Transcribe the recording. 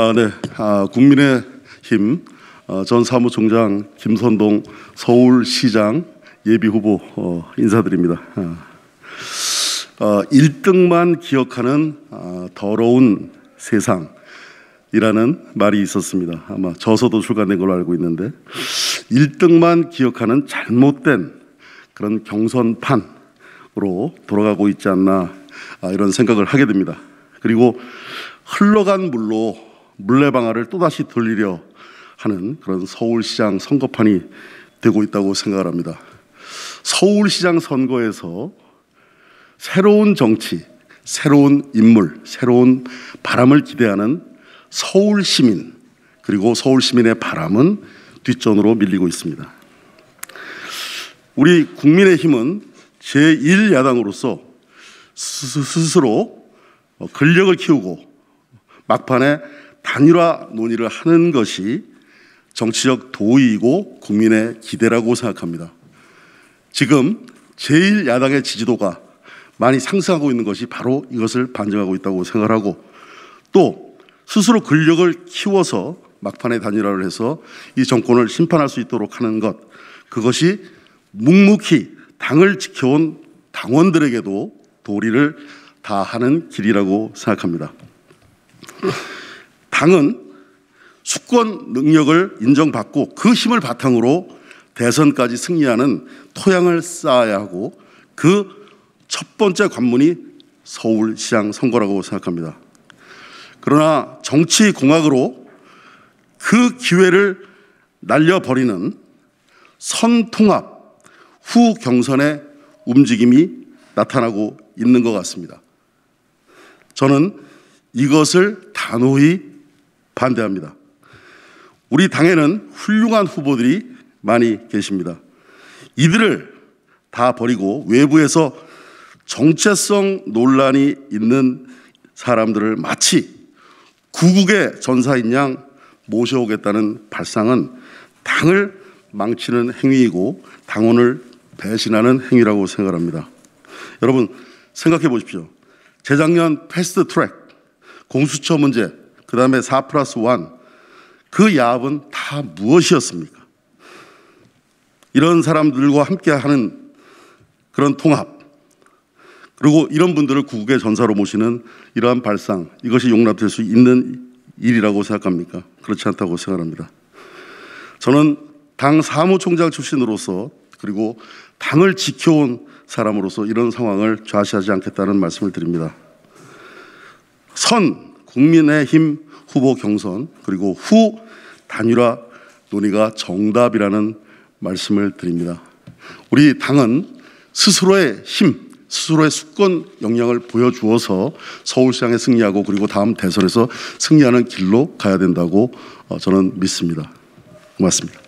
아, 네, 아, 국민의힘 어, 전 사무총장 김선동 서울시장 예비후보 어, 인사드립니다. 어, 아. 1등만 아, 기억하는 어, 더러운 세상이라는 말이 있었습니다. 아마 저서도 출간된 걸로 알고 있는데 1등만 기억하는 잘못된 그런 경선판으로 돌아가고 있지 않나 아, 이런 생각을 하게 됩니다. 그리고 흘러간 물로 물레방아를 또다시 돌리려 하는 그런 서울시장 선거판이 되고 있다고 생각을 합니다. 서울시장 선거에서 새로운 정치, 새로운 인물, 새로운 바람을 기대하는 서울 시민, 그리고 서울 시민의 바람은 뒷전으로 밀리고 있습니다. 우리 국민의힘은 제1야당으로서 스스로 근력을 키우고 막판에 단일화 논의를 하는 것이 정치적 도의이고 국민의 기대라고 생각합니다. 지금 제1야당의 지지도가 많이 상승하고 있는 것이 바로 이것을 반증하고 있다고 생각하고 또 스스로 근력을 키워서 막판에 단일화를 해서 이 정권을 심판할 수 있도록 하는 것 그것이 묵묵히 당을 지켜온 당원들에게도 도리를 다하는 길이라고 생각합니다. 당은 수권 능력을 인정받고 그 힘을 바탕으로 대선까지 승리하는 토양을 쌓아야 하고 그 첫 번째 관문이 서울시장 선거라고 생각합니다. 그러나 정치 공학으로 그 기회를 날려버리는 선통합 후 경선의 움직임이 나타나고 있는 것 같습니다. 저는 이것을 단호히 반대합니다. 우리 당에는 훌륭한 후보들이 많이 계십니다. 이들을 다 버리고 외부에서 정체성 논란이 있는 사람들을 마치 구국의 전사인 양 모셔오겠다는 발상은 당을 망치는 행위이고 당원을 배신하는 행위라고 생각합니다. 여러분 생각해 보십시오. 재작년 패스트 트랙 공수처 문제 그 다음에 4 플러스 1. 그 야합은 다 무엇이었습니까? 이런 사람들과 함께 하는 그런 통합. 그리고 이런 분들을 구국의 전사로 모시는 이러한 발상. 이것이 용납될 수 있는 일이라고 생각합니까? 그렇지 않다고 생각합니다. 저는 당 사무총장 출신으로서 그리고 당을 지켜온 사람으로서 이런 상황을 좌시하지 않겠다는 말씀을 드립니다. 선, 국민의힘 후보 경선 그리고 후 단일화 논의가 정답이라는 말씀을 드립니다. 우리 당은 스스로의 힘, 스스로의 수권 역량을 보여주어서 서울시장에 승리하고 그리고 다음 대선에서 승리하는 길로 가야 된다고 어, 저는 믿습니다. 고맙습니다.